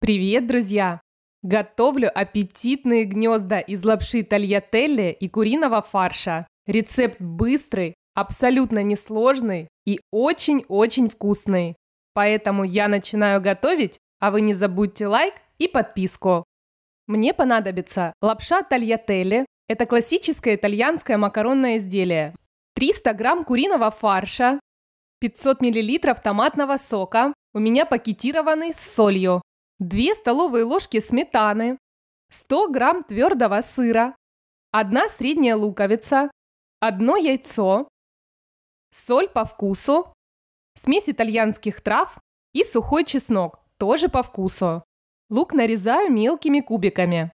Привет, друзья! Готовлю аппетитные гнезда из лапши тольяттелли и куриного фарша. Рецепт быстрый, абсолютно несложный и очень-очень вкусный. Поэтому я начинаю готовить, а вы не забудьте лайк и подписку. Мне понадобится лапша тольяттелли. Это классическое итальянское макаронное изделие. 300 грамм куриного фарша, 500 миллилитров томатного сока, у меня пакетированный с солью, 2 столовые ложки сметаны, 100 грамм твердого сыра, 1 средняя луковица, 1 яйцо, соль по вкусу, смесь итальянских трав и сухой чеснок, тоже по вкусу. Лук нарезаю мелкими кубиками.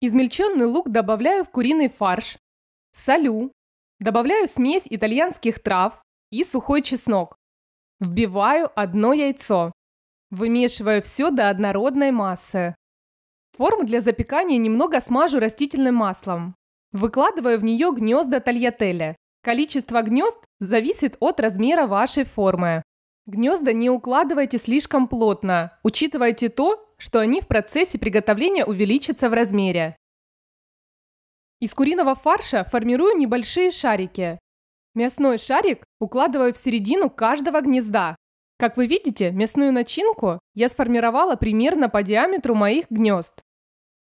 Измельченный лук добавляю в куриный фарш, солю, добавляю смесь итальянских трав и сухой чеснок. Вбиваю одно яйцо. Вымешиваю все до однородной массы. Форму для запекания немного смажу растительным маслом. Выкладываю в нее гнезда тольятеля. Количество гнезд зависит от размера вашей формы. Гнезда не укладывайте слишком плотно, учитывайте то, что они в процессе приготовления увеличатся в размере. Из куриного фарша формирую небольшие шарики. Мясной шарик укладываю в середину каждого гнезда. Как вы видите, мясную начинку я сформировала примерно по диаметру моих гнезд.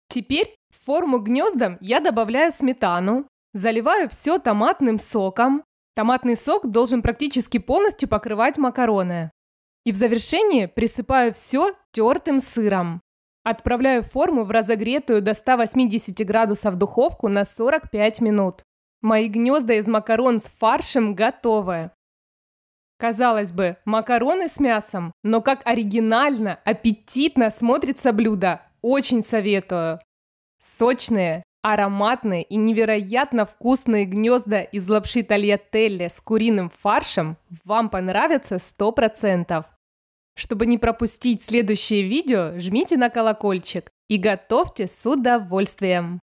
Теперь в форму гнездам я добавляю сметану, заливаю все томатным соком. Томатный сок должен практически полностью покрывать макароны. И в завершение присыпаю все тертым сыром. Отправляю форму в разогретую до 180 градусов духовку на 45 минут. Мои гнезда из макарон с фаршем готовы казалось бы, макароны с мясом, но как оригинально, аппетитно смотрится блюдо. Очень советую. Сочные, ароматные и невероятно вкусные гнезда из лапши тольяттелли с куриным фаршем вам понравятся 100%. Чтобы не пропустить следующее видео, жмите на колокольчик и готовьте с удовольствием.